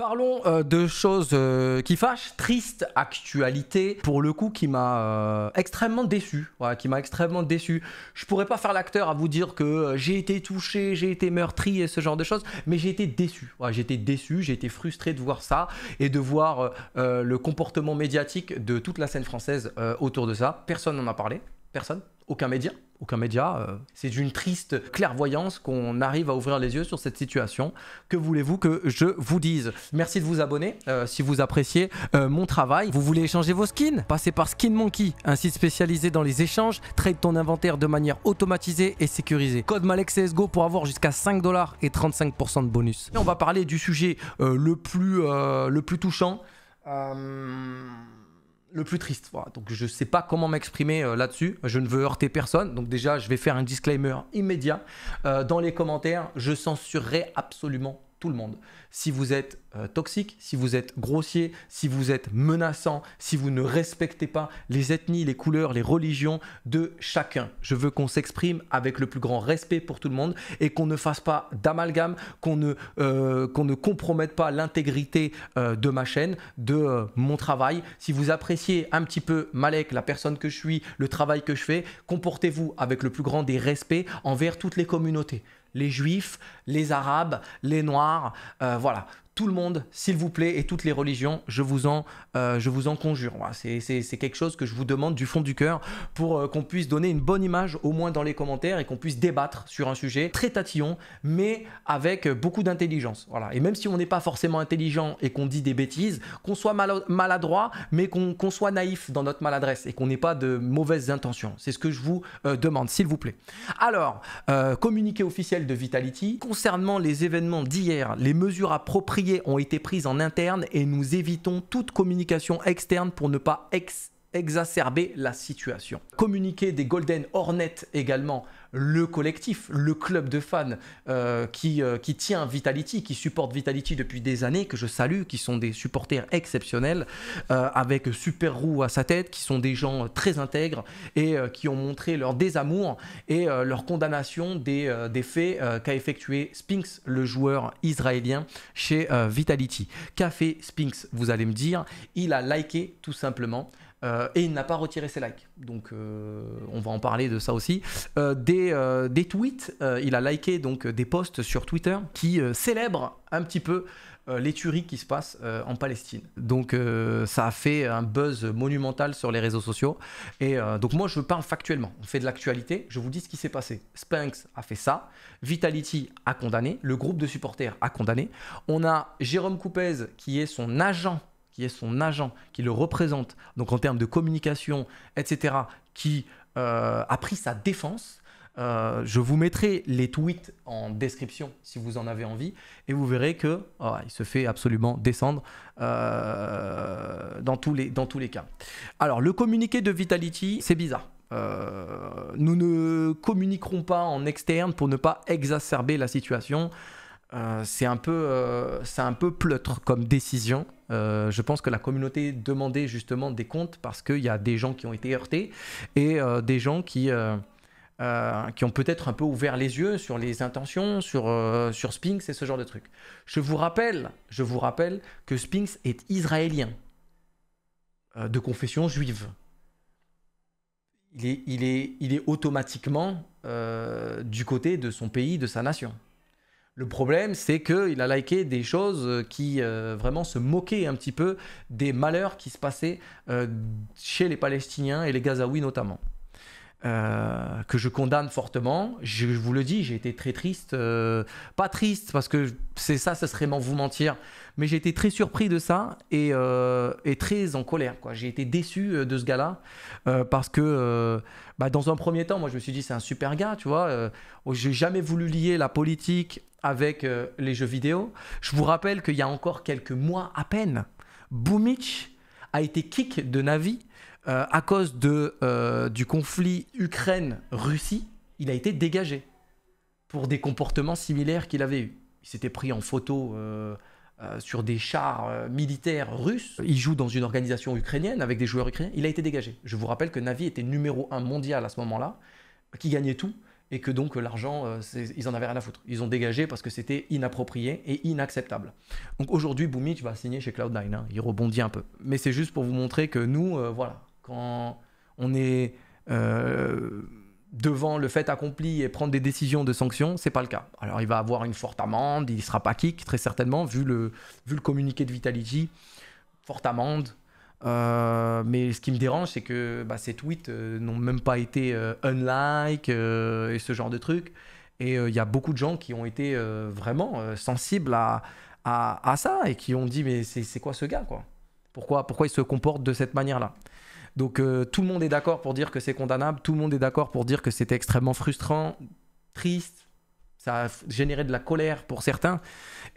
Parlons euh, de choses euh, qui fâchent, triste actualité, pour le coup qui m'a euh, extrêmement déçu, qui m'a extrêmement déçu. Je pourrais pas faire l'acteur à vous dire que j'ai été touché, j'ai été meurtri et ce genre de choses, mais j'ai été déçu, J'étais j'ai été déçu, j'ai été frustré de voir ça et de voir le comportement médiatique de toute la scène française autour de ça. Personne n'en a parlé, personne, aucun média. Aucun média. Euh, c'est d'une triste clairvoyance qu'on arrive à ouvrir les yeux sur cette situation. Que voulez-vous que je vous dise Merci de vous abonner euh, si vous appréciez euh, mon travail. Vous voulez échanger vos skins Passez par Skin Monkey, un site spécialisé dans les échanges. Trade ton inventaire de manière automatisée et sécurisée. Code Malek pour avoir jusqu'à 5 dollars et 35% de bonus. Et on va parler du sujet le, plus, le plus touchant le plus triste. Voilà. Donc je ne sais pas comment m'exprimer euh, là-dessus. Je ne veux heurter personne. Donc déjà, je vais faire un disclaimer immédiat. Euh, dans les commentaires, je censurerai absolument tout le monde. Si vous êtes euh, toxique, si vous êtes grossier, si vous êtes menaçant, si vous ne respectez pas les ethnies, les couleurs, les religions de chacun. Je veux qu'on s'exprime avec le plus grand respect pour tout le monde et qu'on ne fasse pas d'amalgame, qu'on ne, euh, compromette pas l'intégrité euh, de ma chaîne, de mon travail. Si vous appréciez un petit peu Malek, la personne que je suis, le travail que je fais, comportez-vous avec le plus grand des respects envers toutes les communautés les juifs, les arabes, les noirs, euh, voilà, tout le monde, s'il vous plaît, et toutes les religions, je vous en, euh, je vous en conjure. C'est quelque chose que je vous demande du fond du cœur pour euh, qu'on puisse donner une bonne image, au moins dans les commentaires, et qu'on puisse débattre sur un sujet très tatillon, mais avec beaucoup d'intelligence. Voilà. Et même si on n'est pas forcément intelligent et qu'on dit des bêtises, qu'on soit maladroit, mais qu'on soit naïf dans notre maladresse et qu'on n'ait pas de mauvaises intentions. C'est ce que je vous euh, demande, s'il vous plaît. Alors, communiqué officiel de Vitality, concernant les événements d'hier, les mesures appropriées ont été prises en interne et nous évitons toute communication externe pour ne pas ex exacerber la situation. Communiquer des Golden Hornets également, le collectif, le club de fans euh, qui, euh, qui tient Vitality, qui supporte Vitality depuis des années, que je salue, qui sont des supporters exceptionnels, euh, avec Super Roux à sa tête, qui sont des gens très intègres et qui ont montré leur désamour et leur condamnation des, des faits qu'a effectué Spinks, le joueur israélien, chez Vitality. Café Spinks, vous allez me dire, il a liké tout simplement euh, et il n'a pas retiré ses likes. Donc euh, on va en parler de ça aussi. Euh, des, tweets, il a liké donc des posts sur Twitter qui célèbrent un petit peu les tueries qui se passent en Palestine. Donc ça a fait un buzz monumental sur les réseaux sociaux. Et donc moi je parle factuellement, on fait de l'actualité, je vous dis ce qui s'est passé. Spanx a fait ça, Vitality a condamné, le groupe de supporters a condamné. On a Jérôme Coupez qui est son agent qui est son agent, qui le représente, donc en termes de communication, etc., qui euh, a pris sa défense. Euh, je vous mettrai les tweets en description si vous en avez envie et vous verrez que oh, il se fait absolument descendre euh, dans, tous les, cas. Alors le communiqué de Vitality, c'est bizarre. nous ne communiquerons pas en externe pour ne pas exacerber la situation. Euh, c'est un peu, euh, c'est un peu pleutre comme décision. Euh, je pense que la communauté demandait justement des comptes parce qu'il y a des gens qui ont été heurtés et des gens qui, qui ont peut-être un peu ouvert les yeux sur les intentions, sur, sur et ce genre de trucs. Je vous rappelle, je vous rappelle que Spinx est israélien de confession juive. Il est, il est, il est automatiquement du côté de son pays, de sa nation. Le problème, c'est qu'il a liké des choses euh, qui euh, vraiment se moquaient un petit peu des malheurs qui se passaient euh, chez les Palestiniens et les Gazaouis notamment. Euh, que je condamne fortement. Je, vous le dis, j'ai été très triste. Euh, pas triste, parce que c'est ça, ce serait vous mentir. Mais j'ai été très surpris de ça et, euh, très en colère. J'ai été déçu de ce gars-là parce que, bah, dans un premier temps, moi, je me suis dit, c'est un super gars, tu vois. j'ai jamais voulu lier la politique avec les jeux vidéo. Je vous rappelle qu'il y a encore quelques mois à peine, Boomich a été kick de Navi euh, à cause de, euh, du conflit Ukraine-Russie, il a été dégagé pour des comportements similaires qu'il avait eus. Il s'était pris en photo euh, sur des chars militaires russes. Il joue dans une organisation ukrainienne avec des joueurs ukrainiens. Il a été dégagé. Je vous rappelle que Navi était numéro un mondial à ce moment-là, qui gagnait tout et que donc l'argent, ils en avaient rien à foutre. Ils ont dégagé parce que c'était inapproprié et inacceptable. Donc aujourd'hui, tu va signer chez Cloud9, hein. il rebondit un peu. Mais c'est juste pour vous montrer que nous, voilà, quand on est euh, devant le fait accompli et prendre des décisions de sanction, c'est pas le cas. Alors il va avoir une forte amende, il sera pas kick très certainement vu le vu le communiqué de Vitality, forte amende. Euh, mais ce qui me dérange, c'est que ces bah, tweets euh, n'ont même pas été like et ce genre de trucs. Et il y a beaucoup de gens qui ont été vraiment sensibles à, à, ça et qui ont dit mais c'est quoi ce gars quoi pourquoi, pourquoi il se comporte de cette manière là donc euh, tout le monde est d'accord pour dire que c'est condamnable, tout le monde est d'accord pour dire que c'était extrêmement frustrant, triste, ça a généré de la colère pour certains.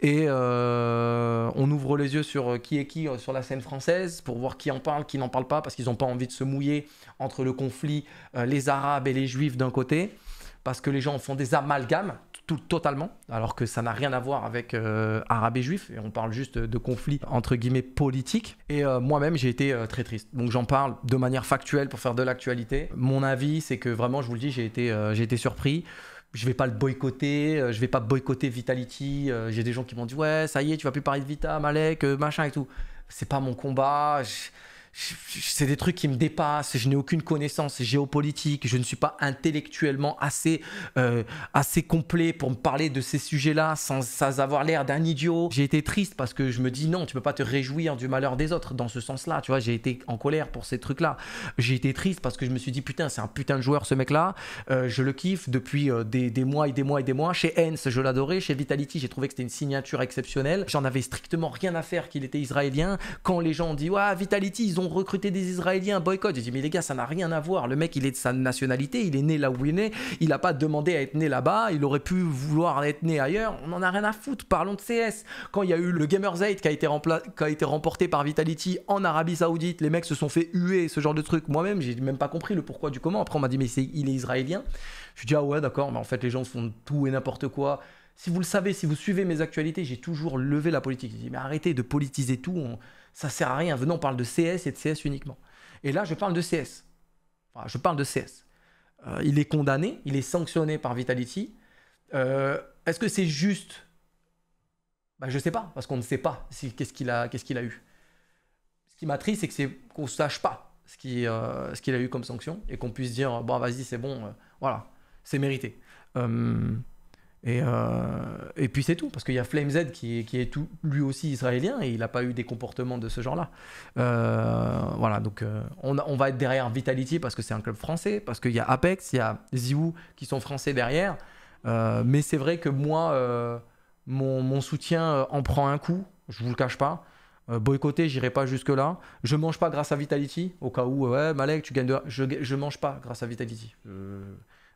Et euh, on ouvre les yeux sur euh, qui est qui sur la scène française pour voir qui en parle, qui n'en parle pas, parce qu'ils n'ont pas envie de se mouiller entre le conflit, les Arabes et les Juifs d'un côté, parce que les gens font des amalgames totalement, alors que ça n'a rien à voir avec arabes euh, arabe et juif, et on parle juste de conflits entre guillemets politiques. Et euh, moi-même, j'ai été euh, très triste. Donc j'en parle de manière factuelle pour faire de l'actualité. Mon avis, c'est que vraiment, je vous le dis, j'ai été, j'ai été surpris je vais pas le boycotter, je vais pas boycotter Vitality. J'ai des gens qui m'ont dit ouais, ça y est, tu vas plus parler de Vita, Malek, machin et tout. C'est pas mon combat c'est des trucs qui me dépassent, je n'ai aucune connaissance géopolitique, je ne suis pas intellectuellement assez, euh, assez complet pour me parler de ces sujets-là sans, sans, avoir l'air d'un idiot. J'ai été triste parce que je me dis non, tu peux pas te réjouir du malheur des autres dans ce sens-là, tu vois, j'ai été en colère pour ces trucs-là. J'ai été triste parce que je me suis dit putain, c'est un putain de joueur ce mec-là, euh, je le kiffe depuis euh, des, des, mois et des mois et des mois. Chez Hens, je l'adorais, chez Vitality, j'ai trouvé que c'était une signature exceptionnelle. J'en avais strictement rien à faire qu'il était israélien. Quand les gens ont dit, ouais, Vitality, ils ont ont recruté des Israéliens, boycott. J'ai dit, mais les gars, ça n'a rien à voir. Le mec, il est de sa nationalité, il est né là où il est né, il n'a pas demandé à être né là-bas, il aurait pu vouloir être né ailleurs. On n'en a rien à foutre. Parlons de CS. Quand il y a eu le Gamers Aid qui a été, qui a été remporté par Vitality en Arabie Saoudite, les mecs se sont fait huer, ce genre de truc. Moi-même, j'ai même pas compris le pourquoi du comment. Après, on m'a dit, mais il est israélien. Je dis, ah ouais, d'accord, mais en fait, les gens font tout et n'importe quoi. Si vous le savez, si vous suivez mes actualités, j'ai toujours levé la politique. J'ai dit, mais arrêtez de politiser tout, on, ça sert à rien. Venons, on parle de CS et de CS uniquement. Et là, je parle de CS. je parle de CS. Euh, il est condamné, il est sanctionné par Vitality. Euh, est-ce que c'est juste bah, Je ne sais pas, parce qu'on ne sait pas si, qu'est-ce qu'il a, qu'est-ce qu'il a, eu. Ce qui m'attriste, c'est c'est qu'on ne sache pas ce qu'il euh, qu'il a eu comme sanction et qu'on puisse dire, bon, vas-y, c'est bon, euh, voilà, c'est mérité. Et, euh, et puis c'est tout, parce qu'il y a Flame Z qui, qui est tout, lui aussi israélien et il n'a pas eu des comportements de ce genre-là. Euh, voilà, donc euh, on, on, va être derrière Vitality parce que c'est un club français, parce qu'il y a Apex, il y a Ziou qui sont français derrière. mais c'est vrai que moi, mon, mon, soutien en prend un coup, je vous le cache pas. boycotter, j'irai pas jusque-là. Je mange pas grâce à Vitality, au cas où, ouais, Malek, tu gagnes de... Je, je mange pas grâce à Vitality.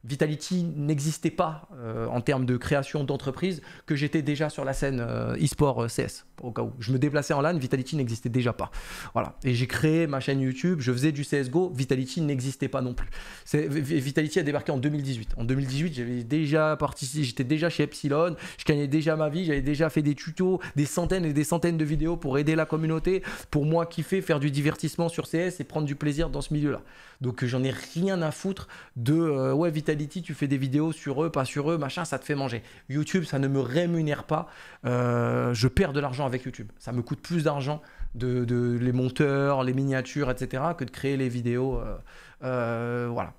Vitality n'existait pas euh, en termes de création d'entreprise, que j'étais déjà sur la scène euh, e-sport euh, CS, au cas où. Je me déplaçais en LAN, Vitality n'existait déjà pas. Voilà. Et j'ai créé ma chaîne YouTube, je faisais du CSGO, Vitality n'existait pas non plus. Vitality a débarqué en 2018. En 2018, j'avais déjà participé, j'étais déjà chez Epsilon, je gagnais déjà ma vie, j'avais déjà fait des tutos, des centaines et des centaines de vidéos pour aider la communauté, pour moi kiffer, faire du divertissement sur CS et prendre du plaisir dans ce milieu-là. Donc j'en ai rien à foutre de ouais, Vitality tu fais des vidéos sur eux, pas sur eux, machin, ça te fait manger. YouTube, ça ne me rémunère pas. Euh, je perds de l'argent avec YouTube. Ça me coûte plus d'argent de, les monteurs, les miniatures, etc., que de créer les vidéos. Euh, euh, voilà.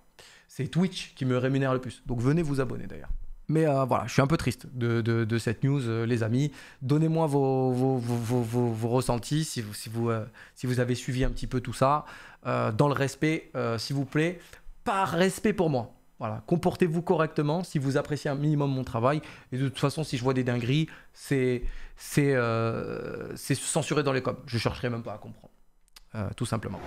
C'est Twitch qui me rémunère le plus. Donc venez vous abonner d'ailleurs. Mais voilà, je suis un peu triste de, cette news, les amis. Donnez-moi vos, vos, ressentis si vous, si, vous, si vous avez suivi un petit peu tout ça. dans le respect, s'il vous plaît. Par respect pour moi. Voilà, comportez-vous correctement si vous appréciez un minimum mon travail. Et de toute façon, si je vois des dingueries, c'est euh, censuré dans les coms. Je chercherai même pas à comprendre, euh, tout simplement.